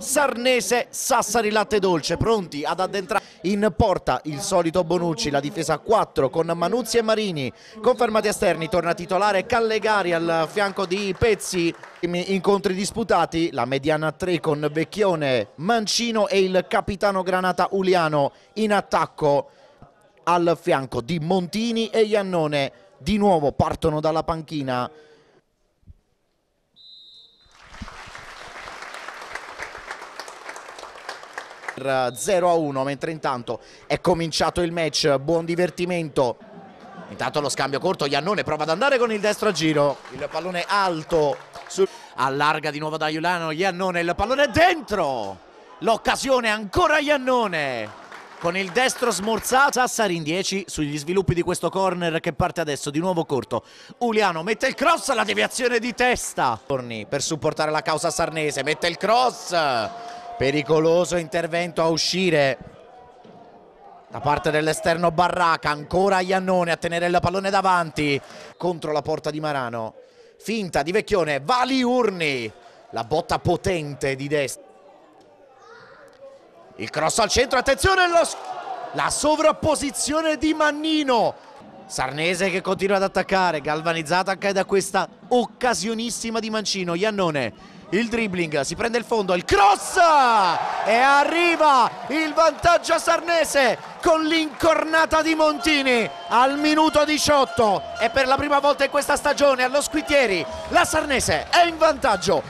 Sarnese, Sassari Latte Dolce, pronti ad addentrare in porta il solito Bonucci, la difesa 4 con Manuzzi e Marini, confermati esterni, torna titolare Callegari al fianco di Pezzi, incontri disputati, la mediana 3 con Vecchione, Mancino e il capitano Granata Uliano in attacco al fianco di Montini e Iannone, di nuovo partono dalla panchina 0 a 1 mentre intanto è cominciato il match buon divertimento intanto lo scambio corto Iannone prova ad andare con il destro a giro il pallone alto sul... allarga di nuovo da Iulano Iannone il pallone dentro l'occasione ancora Iannone con il destro smorzato Sassari in 10 sugli sviluppi di questo corner che parte adesso di nuovo corto Uliano mette il cross alla deviazione di testa per supportare la causa sarnese mette il cross pericoloso intervento a uscire da parte dell'esterno Barraca, ancora Iannone a tenere il pallone davanti contro la porta di Marano. Finta di Vecchione, Valiurni, la botta potente di destra. Il cross al centro, attenzione, la sovrapposizione di Mannino Sarnese che continua ad attaccare, galvanizzata anche da questa occasionissima di Mancino, Iannone il dribbling, si prende il fondo, il cross e arriva il vantaggio a Sarnese con l'incornata di Montini al minuto 18 e per la prima volta in questa stagione allo Squittieri la Sarnese è in vantaggio.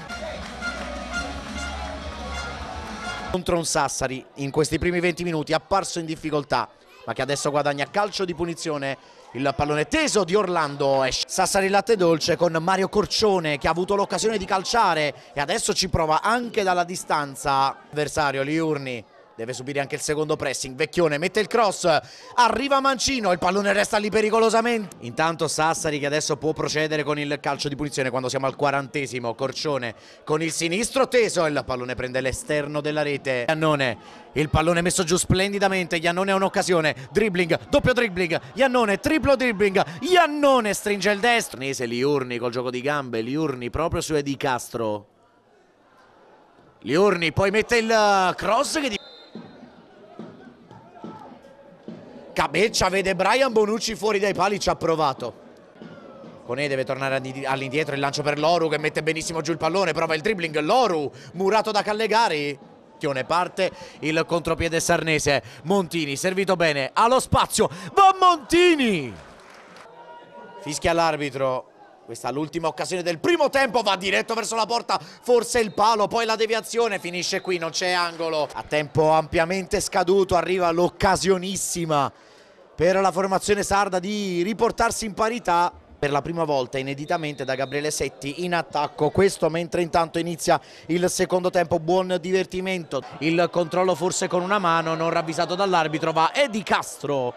Contro un Sassari in questi primi 20 minuti apparso in difficoltà ma che adesso guadagna calcio di punizione il pallone teso di Orlando esce. Sassari Latte Dolce con Mario Corcione che ha avuto l'occasione di calciare e adesso ci prova anche dalla distanza. Avversario Liurni deve subire anche il secondo pressing, Vecchione mette il cross, arriva Mancino, il pallone resta lì pericolosamente. Intanto Sassari che adesso può procedere con il calcio di punizione quando siamo al quarantesimo, Corcione con il sinistro teso, e il pallone prende l'esterno della rete, Iannone, il pallone messo giù splendidamente, Iannone ha un'occasione, dribbling, doppio dribbling, Iannone, triplo dribbling, Iannone stringe il destro, Nese Liurni col gioco di gambe, Liurni proprio su Edi Castro. Liurni poi mette il eh, cross che di... Cabeccia vede Brian Bonucci fuori dai pali, ci ha provato. Cone deve tornare all'indietro, il lancio per Loru che mette benissimo giù il pallone, prova il dribbling, Loru murato da Callegari. Parte il contropiede sarnese, Montini servito bene, allo spazio, va Montini! Fischia l'arbitro, questa è l'ultima occasione del primo tempo, va diretto verso la porta, forse il palo, poi la deviazione, finisce qui, non c'è angolo. A tempo ampiamente scaduto arriva l'occasionissima per la formazione sarda di riportarsi in parità per la prima volta ineditamente da Gabriele Setti in attacco questo mentre intanto inizia il secondo tempo buon divertimento il controllo forse con una mano non ravvisato dall'arbitro va Edi Castro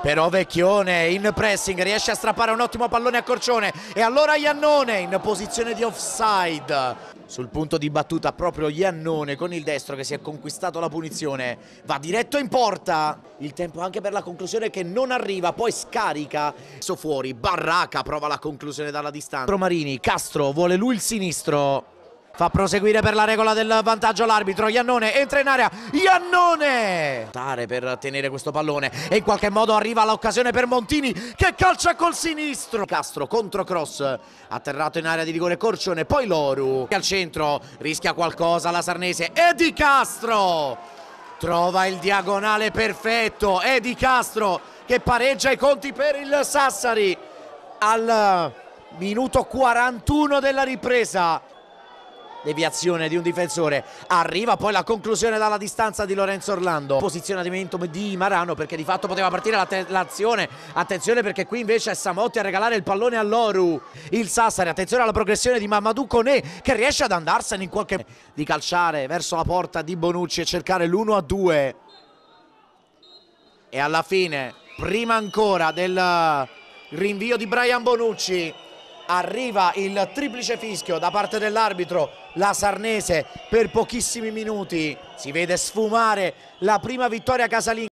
però Vecchione in pressing riesce a strappare un ottimo pallone a Corcione e allora Iannone in posizione di offside. Sul punto di battuta proprio Iannone con il destro che si è conquistato la punizione. Va diretto in porta. Il tempo anche per la conclusione che non arriva, poi scarica. So fuori, Barraca prova la conclusione dalla distanza. Romarini Castro vuole lui il sinistro. Fa proseguire per la regola del vantaggio l'arbitro. Iannone entra in area. Iannone! Per tenere questo pallone. E in qualche modo arriva l'occasione per Montini che calcia col sinistro. Castro contro cross. Atterrato in area di rigore Corcione. Poi Loru. che Al centro rischia qualcosa la Sarnese. E Di Castro! Trova il diagonale perfetto. E Di Castro che pareggia i conti per il Sassari. Al minuto 41 della ripresa deviazione di un difensore arriva poi la conclusione dalla distanza di Lorenzo Orlando posizionamento di Marano perché di fatto poteva partire l'azione attenzione perché qui invece è Samotti a regalare il pallone all'Oru il Sassari attenzione alla progressione di Mamadou Kone che riesce ad andarsene in qualche modo di calciare verso la porta di Bonucci e cercare l'1 a 2 e alla fine prima ancora del rinvio di Brian Bonucci arriva il triplice fischio da parte dell'arbitro la Sarnese per pochissimi minuti si vede sfumare la prima vittoria casalinga